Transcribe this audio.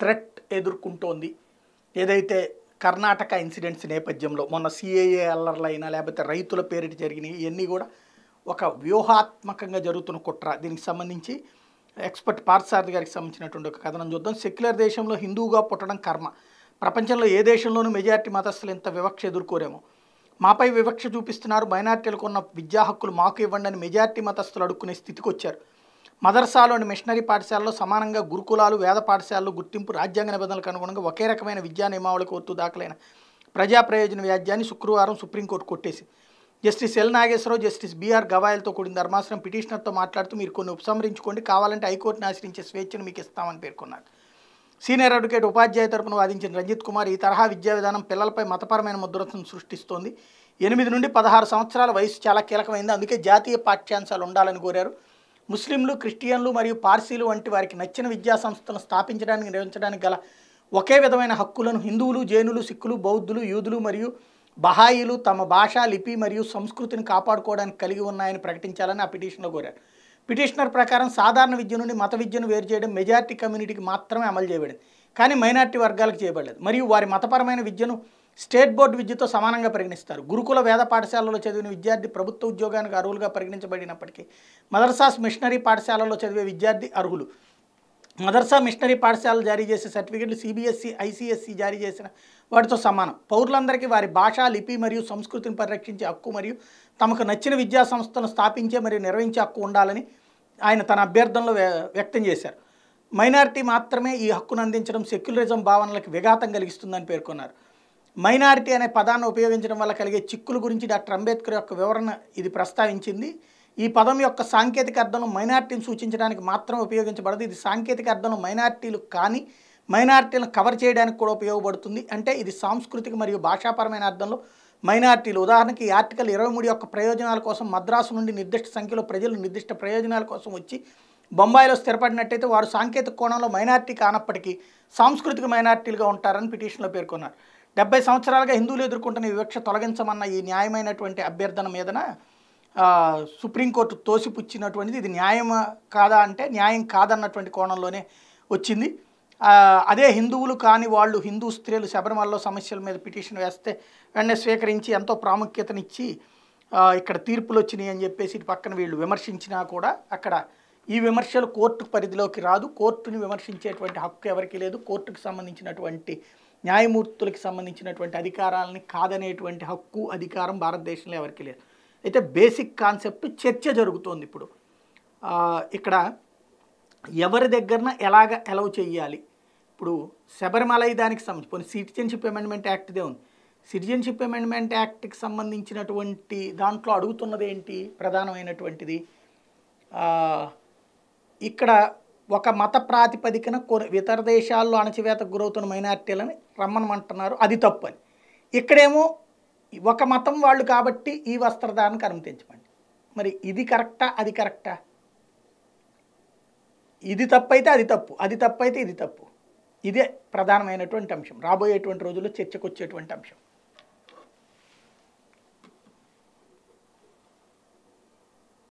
threat ఎదుర్కొంటోంది ఏదైతే Karnataka incidents నేపథ్యంలో మొన్న సిఏఏ అయినా లేకపోతే రైతుల పేరిట జరిగినాయి ఇవన్నీ కూడా ఒక వ్యూహాత్మకంగా జరుగుతున్న కుట్ర దీనికి సంబంధించి ఎక్స్పర్ట్ పార్థసారథి గారికి సంబంధించినటువంటి ఒక కథనం చూద్దాం సెక్యులర్ దేశంలో హిందువుగా పుట్టడం కర్మ ప్రపంచంలో ఏ దేశంలోనూ మెజారిటీ మతస్థులు ఇంత వివక్ష ఎదుర్కోరేమో మాపై వివక్ష చూపిస్తున్నారు మైనార్టీలకు ఉన్న విద్యా హక్కులు మాకు ఇవ్వండి అని మెజారిటీ మతస్థులు అడుక్కునే స్థితికి వచ్చారు మదర్సాలోని మిషనరీ పాఠశాలలో సమానంగా గురుకులాలు వేద పాఠశాలలు గుర్తింపు రాజ్యాంగ నిబంధనలకు అనుగుణంగా ఒకే రకమైన విద్యా నియమావళికి ఒత్తు దాఖలైన ప్రజా ప్రయోజన వ్యాజ్యాన్ని శుక్రవారం సుప్రీంకోర్టు కొట్టేసి justice L Nageswara Rao justice BR గవాయల్తో కూడిన ధర్మాసనం పిటిషనర్తో మాట్లాడుతూ మీరు కొన్ని ఉపసంహరించుకోండి కావాలంటే హైకోర్టును ఆశ్రయించే స్వేచ్ఛను మీకు ఇస్తామని పేర్కొన్నారు సీనియర్ అడ్వకేట్ ఉపాధ్యాయ తరపున వాదించిన రంజిత్ కుమార్ ఈ తరహా విద్యా విధానం పిల్లలపై మతపరమైన ముద్రతను సృష్టిస్తోంది ఎనిమిది నుండి పదహారు సంవత్సరాల వయసు చాలా కీలకమైంది అందుకే జాతీయ పాఠ్యాంశాలు ఉండాలని కోరారు ముస్లింలు క్రిస్టియన్లు మరియు పార్సీలు వంటి వారికి నచ్చిన విద్యా సంస్థలను స్థాపించడానికి నిర్వహించడానికి గల ఒకే విధమైన హక్కులను హిందువులు జైనులు సిక్కులు బౌద్ధులు యూదులు మరియు బహాయిలు తమ భాష లిపి మరియు సంస్కృతిని కాపాడుకోవడానికి కలిగి ఉన్నాయని ప్రకటించాలని ఆ పిటిషన్లో కోరారు పిటిషనర్ ప్రకారం సాధారణ విద్య నుండి మత విద్యను వేరు చేయడం మెజార్టీ కమ్యూనిటీకి మాత్రమే అమలు చేయబడింది కానీ మైనార్టీ వర్గాలకు చేయబడలేదు మరియు వారి మతపరమైన విద్యను స్టేట్ బోర్డు విద్యతో సమానంగా పరిగణిస్తారు గురుకుల వేద పాఠశాలలో చదివిన విద్యార్థి ప్రభుత్వ ఉద్యోగానికి అర్హులుగా పరిగణించబడినప్పటికీ మదర్సాస్ మిషనరీ పాఠశాలలో చదివే విద్యార్థి అర్హులు మదర్సా మిషనరీ పాఠశాలలు జారీ చేసే సర్టిఫికెట్లు సిబిఎస్సి ఐసిఎస్సి జారీ చేసిన వాటితో సమానం పౌరులందరికీ వారి భాష లిపి మరియు సంస్కృతిని పరిరక్షించే హక్కు మరియు తమకు నచ్చిన విద్యా సంస్థను స్థాపించే మరియు నిర్వహించే హక్కు ఉండాలని ఆయన తన అభ్యర్థనలో వ్యక్తం చేశారు మైనారిటీ మాత్రమే ఈ హక్కును అందించడం సెక్యులరిజం భావనలకు విఘాతం కలిగిస్తుందని పేర్కొన్నారు మైనారిటీ అనే పదాన్ని ఉపయోగించడం వల్ల కలిగే చిక్కుల గురించి డాక్టర్ అంబేద్కర్ యొక్క వివరణ ఇది ప్రస్తావించింది ఈ పదం యొక్క సాంకేతిక అర్థంలో మైనార్టీని సూచించడానికి మాత్రం ఉపయోగించబడదు ఇది సాంకేతిక అర్థంలో మైనార్టీలు కానీ మైనార్టీలను కవర్ చేయడానికి కూడా ఉపయోగపడుతుంది అంటే ఇది సాంస్కృతిక మరియు భాషాపరమైన అర్థంలో మైనార్టీలు ఉదాహరణకి ఆర్టికల్ ఇరవై మూడు యొక్క ప్రయోజనాల కోసం మద్రాసు నుండి నిర్దిష్ట సంఖ్యలో ప్రజలు నిర్దిష్ట ప్రయోజనాల కోసం వచ్చి బొంబాయిలో స్థిరపడినట్టయితే వారు సాంకేతిక కోణంలో మైనార్టీ కానప్పటికీ సాంస్కృతిక మైనార్టీలుగా ఉంటారని పిటిషన్లో పేర్కొన్నారు డెబ్బై సంవత్సరాలుగా హిందువులు ఎదుర్కొంటున్న వివక్ష తొలగించమన్న ఈ న్యాయమైనటువంటి అభ్యర్థన మీదన సుప్రీంకోర్టు తోసిపుచ్చినటువంటిది ఇది న్యాయం కాదా అంటే న్యాయం కాదన్నటువంటి కోణంలోనే వచ్చింది అదే హిందువులు కాని వాళ్ళు హిందూ స్త్రీలు శబరిమలలో సమస్యల మీద పిటిషన్ వేస్తే వెంటనే స్వీకరించి ఎంతో ప్రాముఖ్యతనిచ్చి ఇక్కడ తీర్పులు వచ్చినాయి అని చెప్పేసి ఇది పక్కన వీళ్ళు విమర్శించినా కూడా అక్కడ ఈ విమర్శలు కోర్టు పరిధిలోకి రాదు కోర్టుని విమర్శించేటువంటి హక్కు ఎవరికీ లేదు కోర్టుకు సంబంధించినటువంటి న్యాయమూర్తులకు సంబంధించినటువంటి అధికారాలని కాదనేటువంటి హక్కు అధికారం భారతదేశంలో ఎవరికి లేదు అయితే బేసిక్ కాన్సెప్ట్ చర్చ జరుగుతోంది ఇప్పుడు ఇక్కడ ఎవరి దగ్గరన ఎలాగ ఎలవ్ చేయాలి ఇప్పుడు శబరిమలై దానికి సంబంధించి పోనీ సిటిజన్షిప్ అమెండ్మెంట్ యాక్ట్దే ఉంది సిటిజన్షిప్ అమెండ్మెంట్ యాక్ట్కి సంబంధించినటువంటి దాంట్లో అడుగుతున్నది ఏంటి ప్రధానమైనటువంటిది ఇక్కడ ఒక మత ప్రాతిపదికన ఇతర దేశాల్లో అణచివేతకు గురవుతున్న మైనార్టీలని రమ్మనమంటున్నారు అది తప్పు అని ఇక్కడేమో ఒక మతం వాళ్ళు కాబట్టి ఈ వస్త్రధారణకు అనుమతించమండి మరి ఇది కరెక్టా అది కరెక్టా ఇది తప్పైతే అది తప్పు అది తప్పైతే ఇది తప్పు ఇదే ప్రధానమైనటువంటి అంశం రాబోయేటువంటి రోజుల్లో చర్చకు వచ్చేటువంటి అంశం